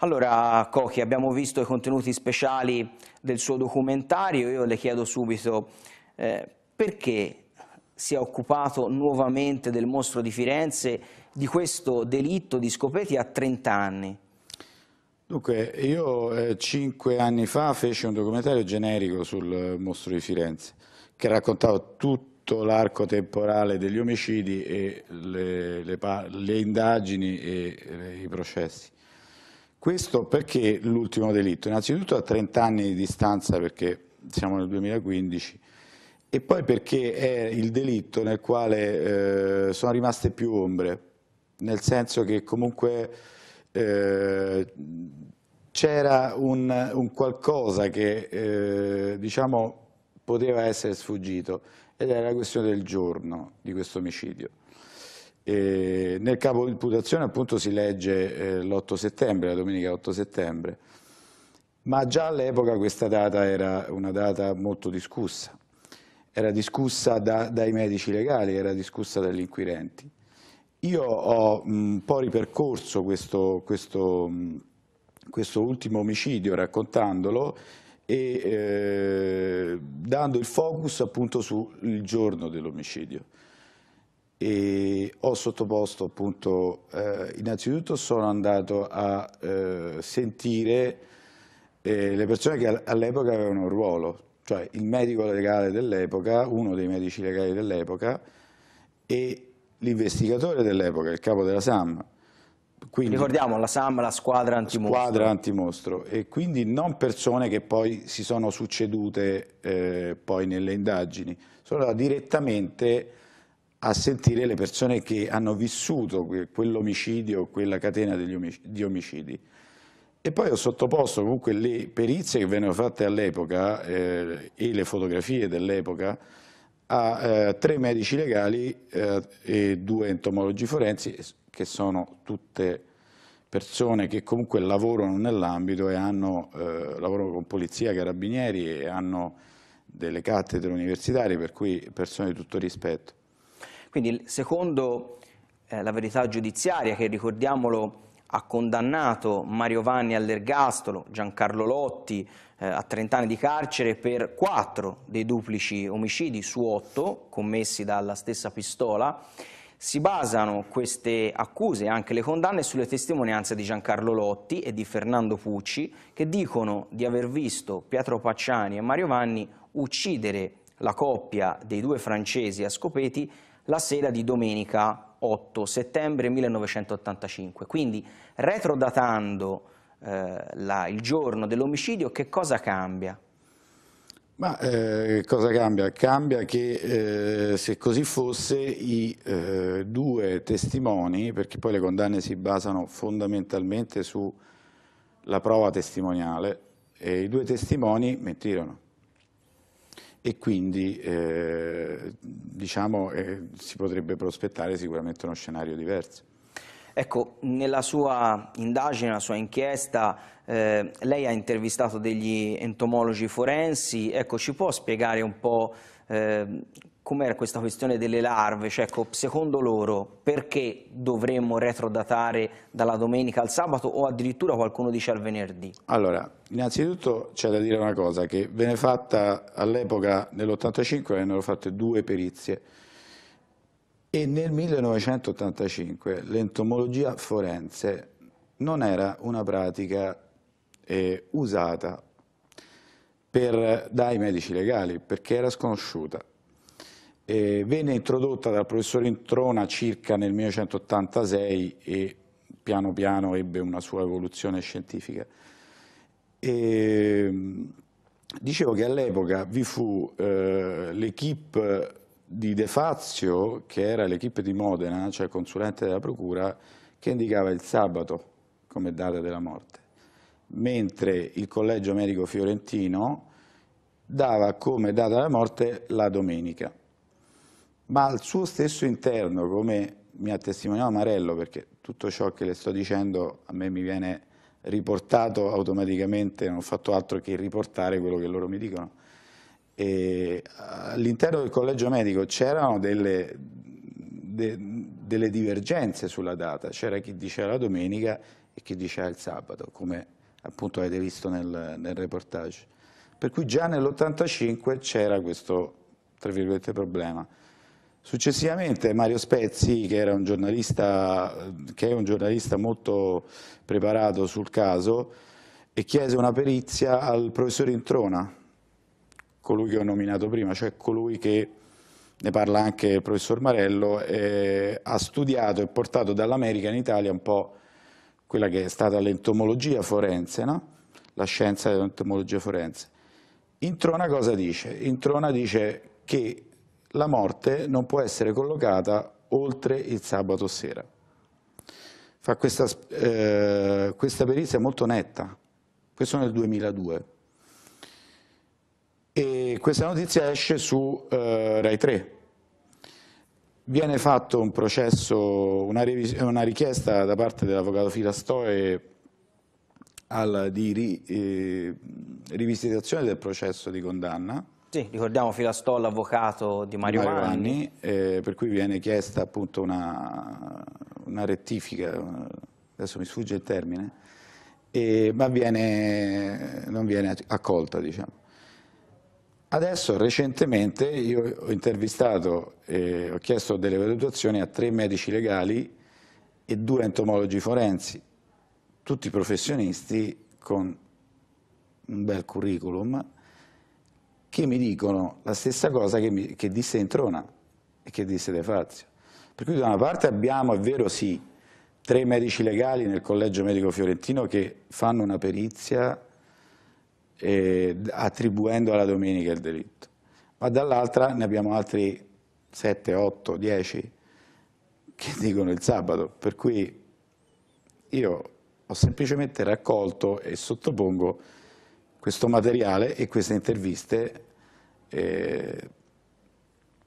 Allora, Cochi, abbiamo visto i contenuti speciali del suo documentario, io le chiedo subito eh, perché si è occupato nuovamente del mostro di Firenze, di questo delitto di Scopeti a 30 anni? Dunque, io eh, cinque anni fa feci un documentario generico sul mostro di Firenze che raccontava tutto l'arco temporale degli omicidi e le, le, le indagini e eh, i processi. Questo perché l'ultimo delitto? Innanzitutto a 30 anni di distanza perché siamo nel 2015 e poi perché è il delitto nel quale eh, sono rimaste più ombre, nel senso che comunque eh, c'era un, un, qualcosa che eh, diciamo poteva essere sfuggito ed era la questione del giorno di questo omicidio. E nel capo di imputazione appunto si legge eh, l'8 settembre, la domenica 8 settembre, ma già all'epoca questa data era una data molto discussa, era discussa da, dai medici legali, era discussa dagli inquirenti. Io ho un po' ripercorso questo, questo, questo ultimo omicidio raccontandolo e eh, dando il focus appunto sul giorno dell'omicidio e ho sottoposto appunto, eh, innanzitutto sono andato a eh, sentire eh, le persone che all'epoca avevano un ruolo, cioè il medico legale dell'epoca, uno dei medici legali dell'epoca e l'investigatore dell'epoca, il capo della SAM. Quindi, Ricordiamo la SAM, la squadra antimostro. Squadra antimostro e quindi non persone che poi si sono succedute eh, poi nelle indagini, sono direttamente a sentire le persone che hanno vissuto quell'omicidio, quella catena omicidi, di omicidi. E poi ho sottoposto comunque le perizie che vennero fatte all'epoca eh, e le fotografie dell'epoca a eh, tre medici legali eh, e due entomologi forensi che sono tutte persone che comunque lavorano nell'ambito e hanno, eh, lavorano con polizia, carabinieri e hanno delle cattedre universitarie per cui persone di tutto rispetto. Quindi secondo eh, la verità giudiziaria, che ricordiamolo ha condannato Mario Vanni all'ergastolo, Giancarlo Lotti eh, a 30 anni di carcere per 4 dei duplici omicidi su 8 commessi dalla stessa pistola, si basano queste accuse e anche le condanne sulle testimonianze di Giancarlo Lotti e di Fernando Pucci che dicono di aver visto Pietro Pacciani e Mario Vanni uccidere la coppia dei due francesi a Scopeti la sera di domenica 8 settembre 1985. Quindi retrodatando eh, la, il giorno dell'omicidio, che cosa cambia? Ma eh, cosa cambia? Cambia che eh, se così fosse i eh, due testimoni, perché poi le condanne si basano fondamentalmente sulla prova testimoniale, e i due testimoni mentirono e quindi eh, diciamo, eh, si potrebbe prospettare sicuramente uno scenario diverso. Ecco, nella sua indagine, nella sua inchiesta, eh, lei ha intervistato degli entomologi forensi, ecco, ci può spiegare un po' eh, com'era questa questione delle larve? Cioè, ecco, secondo loro perché dovremmo retrodatare dalla domenica al sabato o addirittura qualcuno dice al venerdì? Allora, innanzitutto c'è da dire una cosa, che venne fatta all'epoca nell'85 vennero fatte due perizie e nel 1985 l'entomologia forense non era una pratica eh, usata per, dai medici legali perché era sconosciuta eh, venne introdotta dal professor Introna circa nel 1986 e piano piano ebbe una sua evoluzione scientifica. E, ehm, dicevo che all'epoca vi fu eh, l'equipe di De Fazio, che era l'equipe di Modena, cioè consulente della procura, che indicava il sabato come data della morte, mentre il collegio medico fiorentino dava come data della morte la domenica ma al suo stesso interno, come mi ha testimoniato Marello, perché tutto ciò che le sto dicendo a me mi viene riportato automaticamente, non ho fatto altro che riportare quello che loro mi dicono. Eh, all'interno del collegio medico c'erano delle, de, delle, divergenze sulla data, c'era chi diceva la domenica e chi diceva il sabato, come appunto avete visto nel, nel reportage. Per cui già nell'85 c'era questo, tra virgolette, problema. Successivamente Mario Spezzi, che, era un giornalista, che è un giornalista molto preparato sul caso, chiese una perizia al professor Introna, colui che ho nominato prima, cioè colui che ne parla anche il professor Marello, eh, ha studiato e portato dall'America in Italia un po' quella che è stata l'entomologia forense, no? la scienza dell'entomologia forense. Introna cosa dice? Introna dice che la morte non può essere collocata oltre il sabato sera. Fa questa, eh, questa perizia molto netta, questo nel 2002. E questa notizia esce su eh, Rai 3. Viene fatto un processo, una, una richiesta da parte dell'avvocato Filastoe al, di ri, eh, rivisitazione del processo di condanna sì, ricordiamo Filastò, l'avvocato di Mario, Mario Vanni. Eh, per cui viene chiesta appunto una, una rettifica, eh, adesso mi sfugge il termine, e, ma viene, non viene accolta, diciamo. Adesso, recentemente, io ho intervistato e eh, ho chiesto delle valutazioni a tre medici legali e due entomologi forensi, tutti professionisti con un bel curriculum, che mi dicono la stessa cosa che, mi, che disse Introna e che disse De Fazio. Per cui da una parte abbiamo, è vero sì, tre medici legali nel Collegio Medico Fiorentino che fanno una perizia eh, attribuendo alla domenica il delitto, ma dall'altra ne abbiamo altri 7, 8, 10 che dicono il sabato, per cui io ho semplicemente raccolto e sottopongo questo materiale e queste interviste eh,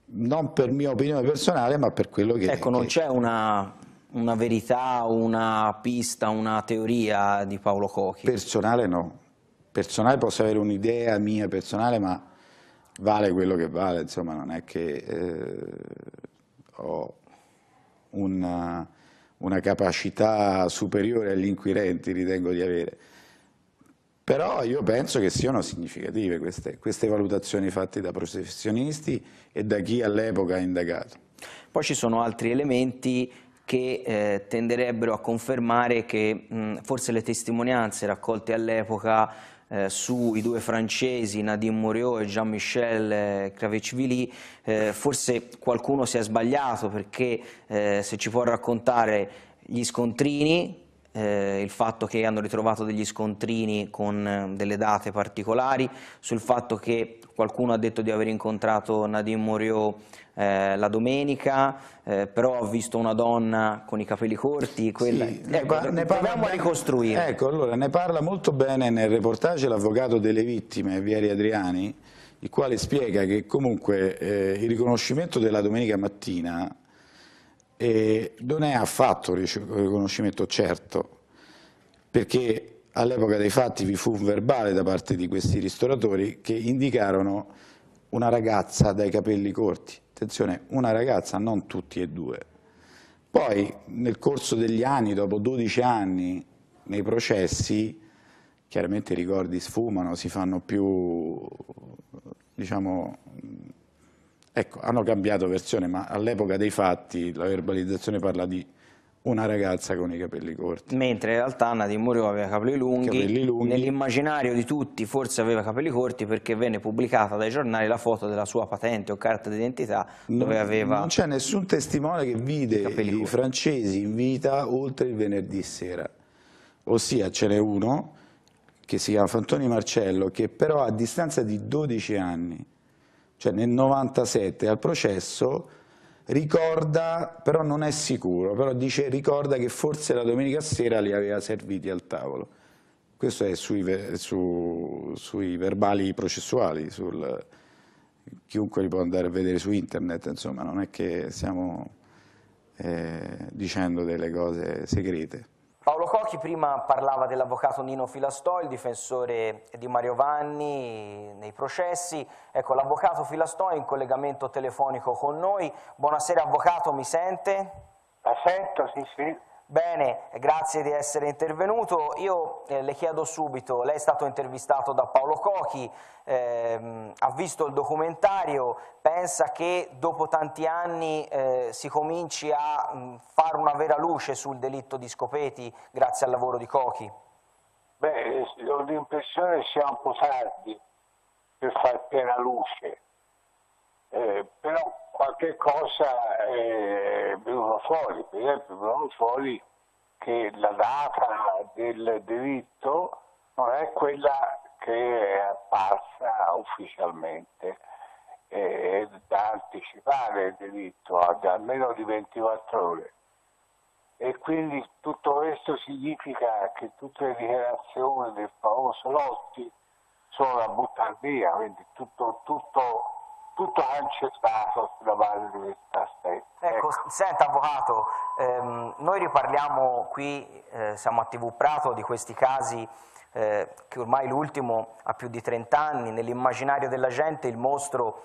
non per mia opinione personale ma per quello che... Ecco, non c'è una, una, verità, una pista, una teoria di Paolo Cochi? Personale no, personale posso avere un'idea mia personale ma vale quello che vale, insomma non è che eh, ho una, una capacità superiore agli inquirenti ritengo di avere. Però io penso che siano significative queste, queste valutazioni fatte da professionisti e da chi all'epoca ha indagato. Poi ci sono altri elementi che eh, tenderebbero a confermare che mh, forse le testimonianze raccolte all'epoca eh, sui due francesi Nadine Moriot e Jean-Michel eh, Cravecvili, eh, forse qualcuno si è sbagliato perché eh, se ci può raccontare gli scontrini eh, il fatto che hanno ritrovato degli scontrini con eh, delle date particolari, sul fatto che qualcuno ha detto di aver incontrato Nadine Moriot eh, la domenica, eh, però ha visto una donna con i capelli corti, quella... sì, ne, ecco, ne parliamo a ricostruire. Ecco, allora, ne parla molto bene nel reportage l'avvocato delle vittime, Vieri Adriani, il quale spiega che comunque eh, il riconoscimento della domenica mattina e non è affatto un riconoscimento certo, perché all'epoca dei fatti vi fu un verbale da parte di questi ristoratori che indicarono una ragazza dai capelli corti. Attenzione, una ragazza, non tutti e due. Poi, nel corso degli anni, dopo 12 anni, nei processi, chiaramente i ricordi sfumano, si fanno più, diciamo, Ecco, hanno cambiato versione, ma all'epoca dei fatti la verbalizzazione parla di una ragazza con i capelli corti. Mentre in realtà Nati Murio aveva capelli lunghi, capelli lunghi. nell'immaginario di tutti forse aveva capelli corti perché venne pubblicata dai giornali la foto della sua patente o carta d'identità dove non, aveva... Non c'è nessun testimone che vide i, i francesi in vita oltre il venerdì sera, ossia ce n'è uno che si chiama Fantoni Marcello che però a distanza di 12 anni cioè nel 97 al processo, ricorda, però non è sicuro, però dice ricorda che forse la domenica sera li aveva serviti al tavolo. Questo è sui, su, sui verbali processuali, sul, chiunque li può andare a vedere su internet, insomma non è che stiamo eh, dicendo delle cose segrete. Paolo Cocchi prima parlava dell'avvocato Nino Filastò, il difensore di Mario Vanni nei processi. Ecco, l'avvocato Filastò è in collegamento telefonico con noi. Buonasera avvocato, mi sente? La sento, sì, sì. Bene, grazie di essere intervenuto. Io eh, le chiedo subito, lei è stato intervistato da Paolo Cochi, ehm, ha visto il documentario, pensa che dopo tanti anni eh, si cominci a mh, mm, fare una vera luce sul delitto di Scopeti grazie al lavoro di Cochi? Beh, ho l'impressione che sia un po' tardi per far piena luce eh, però qualche cosa è eh, venuto fuori, per esempio è venuto fuori che la data del delitto non è quella che è apparsa ufficialmente, eh, è da anticipare il delitto ad almeno di 24 ore. E quindi tutto questo significa che tutte le dichiarazioni del famoso Lotti sono da buttare via, quindi tutto, tutto tutto cancellato sulla base di questo aspetto. Ecco, ecco. senta Avvocato, ehm, noi riparliamo qui, eh, siamo a TV Prato, di questi casi eh, che ormai l'ultimo ha più di 30 anni, nell'immaginario della gente il mostro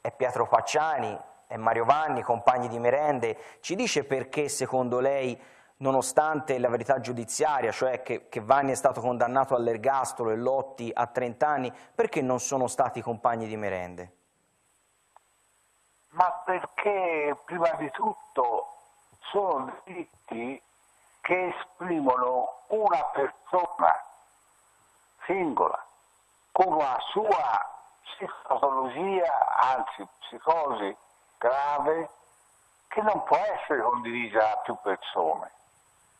è Pietro Pacciani, è Mario Vanni, compagni di merende, ci dice perché secondo lei nonostante la verità giudiziaria, cioè che, che Vanni è stato condannato all'ergastolo e Lotti a 30 anni, perché non sono stati compagni di merende? ma perché prima di tutto sono diritti che esprimono una persona singola con la sua psicologia, anzi psicosi grave, che non può essere condivisa da più persone.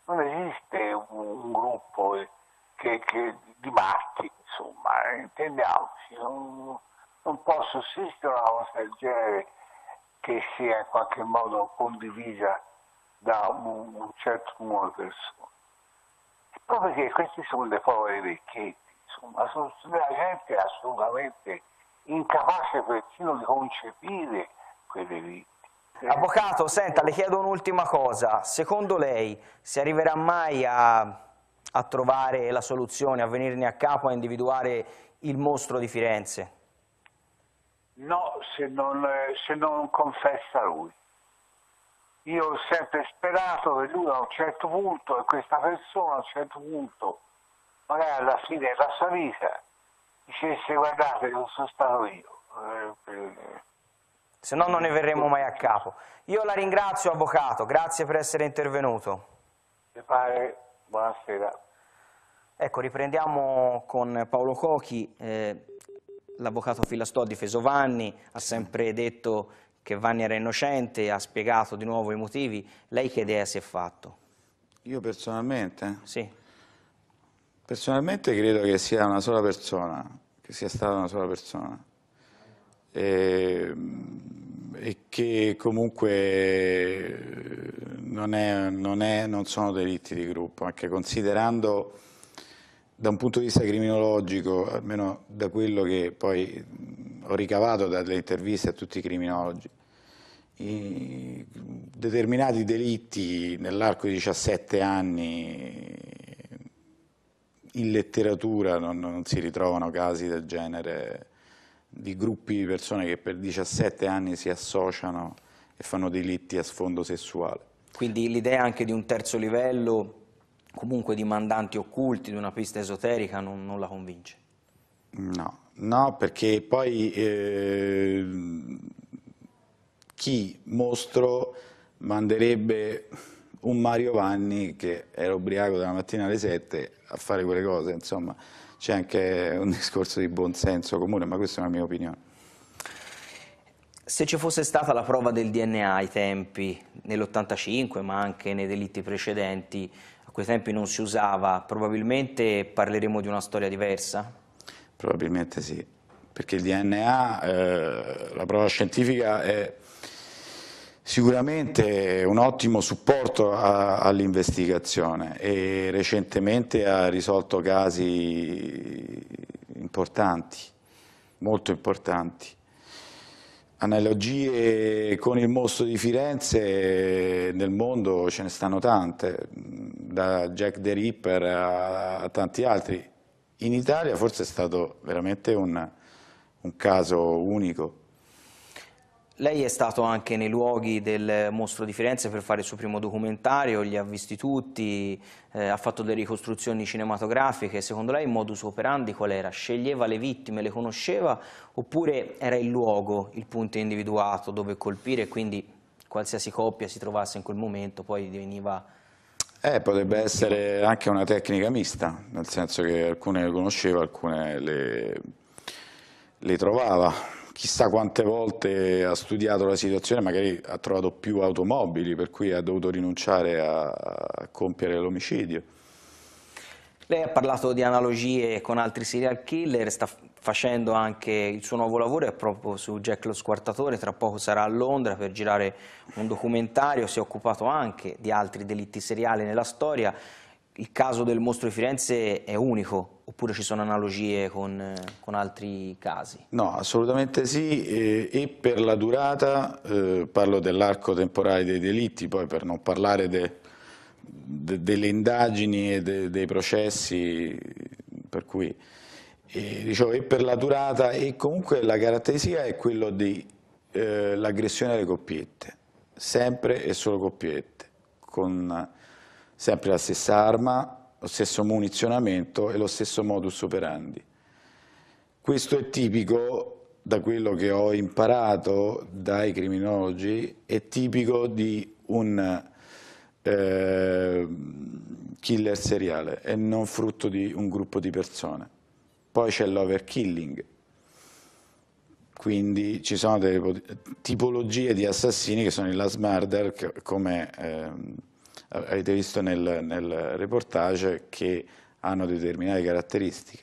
Non esiste un, gruppo che, che, di matti, insomma, eh, intendiamoci, non, non può sussistere una cosa del genere che sia in qualche modo condivisa da un, un certo numero di persone. Proprio perché questi sono dei poveri vecchietti, insomma, sono della gente assolutamente incapace persino di concepire quelle vite. Eh. Avvocato, senta, le chiedo un'ultima cosa. Secondo lei si arriverà mai a, a trovare la soluzione, a venirne a capo, a individuare il mostro di Firenze? No, se non, eh, se non confessa lui. Io ho sempre sperato che lui a un certo punto, e questa persona a un certo punto, magari alla fine della sua vita, dicesse guardate non sono stato io. Eh, eh. Se no non ne verremo mai a capo. Io la ringrazio, avvocato, grazie per essere intervenuto. Mi pare, buonasera. Ecco, riprendiamo con Paolo Cochi. Eh... L'avvocato Filastò, ha difeso Vanni, ha sempre detto che Vanni era innocente, ha spiegato di nuovo i motivi. Lei che idea si è fatto? Io personalmente? Sì. Personalmente credo che sia una sola persona, che sia stata una sola persona. E, e che comunque eh, non, è, non, è, non sono delitti di gruppo, anche considerando da un punto di vista criminologico, almeno da quello che poi ho ricavato dalle interviste a tutti i criminologi, i determinati delitti nell'arco di 17 anni in letteratura non, non, si ritrovano casi del genere di gruppi di persone che per 17 anni si associano e fanno delitti a sfondo sessuale. Quindi l'idea anche di un terzo livello comunque di mandanti occulti, di una pista esoterica, non, non la convince? No, no perché poi eh, chi mostro manderebbe un Mario Vanni che era ubriaco dalla mattina alle 7 a fare quelle cose, insomma c'è anche un discorso di buonsenso comune, ma questa è la mia opinione. Se ci fosse stata la prova del DNA ai tempi, nell'85, ma anche nei delitti precedenti, quei tempi non si usava, probabilmente parleremo di una storia diversa? Probabilmente sì, perché il DNA, eh, la prova scientifica è sicuramente un ottimo supporto all'investigazione e recentemente ha risolto casi importanti, molto importanti. Analogie con il mostro di Firenze nel mondo ce ne stanno tante, da Jack the Ripper a, a tanti altri. In Italia forse è stato veramente un, un caso unico. Lei è stato anche nei luoghi del Mostro di Firenze per fare il suo primo documentario, li ha visti tutti, eh, ha fatto delle ricostruzioni cinematografiche. Secondo lei il modus operandi qual era? Sceglieva le vittime, le conosceva oppure era il luogo, il punto individuato dove colpire e quindi qualsiasi coppia si trovasse in quel momento poi diveniva... Eh, potrebbe essere anche una tecnica mista, nel senso che alcune le conosceva, alcune le, le trovava chissà quante volte ha studiato la situazione, magari ha trovato più automobili, per cui ha dovuto rinunciare a, a compiere l'omicidio. Lei ha parlato di analogie con altri serial killer, sta facendo anche il suo nuovo lavoro, è proprio su Jack lo Squartatore, tra poco sarà a Londra per girare un documentario, si è occupato anche di altri delitti seriali nella storia il caso del mostro di Firenze è unico oppure ci sono analogie con, con altri casi? No, assolutamente sì e, e per la durata eh, parlo dell'arco temporale dei delitti, poi per non parlare de, de, delle indagini e de, dei processi per cui e, diciamo, e per la durata e comunque la caratteristica è quella dell'aggressione eh, alle coppiette, sempre e solo coppiette con sempre la stessa arma, lo stesso munizionamento e lo stesso modus operandi. Questo è tipico, da quello che ho imparato dai criminologi, è tipico di un eh, killer seriale e non frutto di un gruppo di persone. Poi c'è l'overkilling, quindi ci sono delle tipologie di assassini che sono i last murder come... Eh, avete visto nel, nel reportage, che hanno determinate caratteristiche.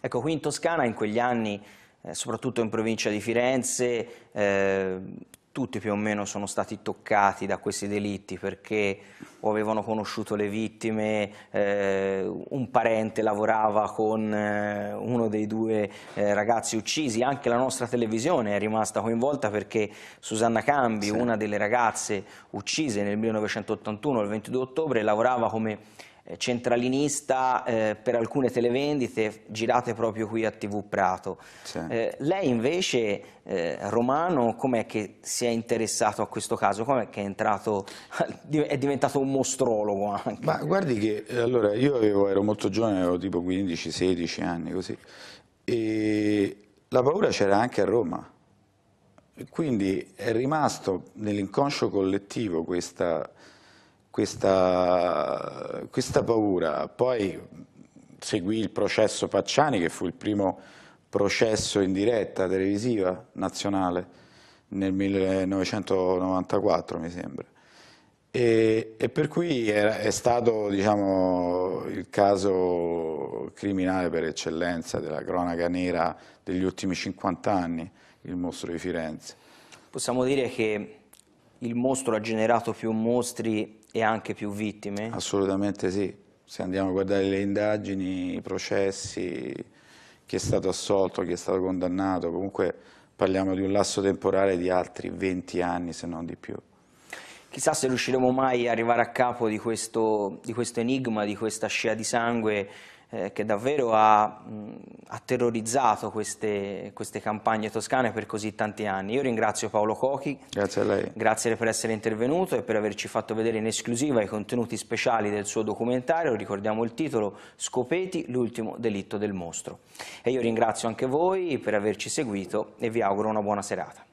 Ecco, qui in Toscana in quegli anni, eh, soprattutto in provincia di Firenze, eh, tutti più o meno sono stati toccati da questi delitti perché o avevano conosciuto le vittime, eh, un parente lavorava con eh, uno dei due eh, ragazzi uccisi, anche la nostra televisione è rimasta coinvolta perché Susanna Cambi, sì. una delle ragazze uccise nel 1981, il 22 ottobre, lavorava come eh, centralinista eh, per alcune televendite girate proprio qui a TV Prato. Sì. Eh, lei invece, eh, Romano, com'è che si è interessato a questo caso? Com'è che è entrato, è diventato un mostrologo anche? Ma guardi che, allora, io avevo, ero molto giovane, avevo tipo 15-16 anni così, e la paura c'era anche a Roma. Quindi è rimasto nell'inconscio collettivo questa questa, questa paura. Poi seguì il processo Pacciani, che fu il primo processo in diretta televisiva nazionale nel 1994, mi sembra. E, e per cui era, è stato diciamo, il caso criminale per eccellenza della cronaca nera degli ultimi 50 anni, il mostro di Firenze. Possiamo dire che il mostro ha generato più mostri e anche più vittime? Assolutamente sì. Se andiamo a guardare le indagini, i processi, chi è stato assolto, chi è stato condannato, comunque parliamo di un lasso temporale di altri 20 anni se non di più. Chissà se riusciremo mai a arrivare a capo di questo, di questo enigma, di questa scia di sangue eh, che davvero ha, mh, terrorizzato queste, queste, campagne toscane per così tanti anni. Io ringrazio Paolo Cochi, grazie a lei, grazie per essere intervenuto e per averci fatto vedere in esclusiva i contenuti speciali del suo documentario, ricordiamo il titolo Scopeti, l'ultimo delitto del mostro. E io ringrazio anche voi per averci seguito e vi auguro una buona serata.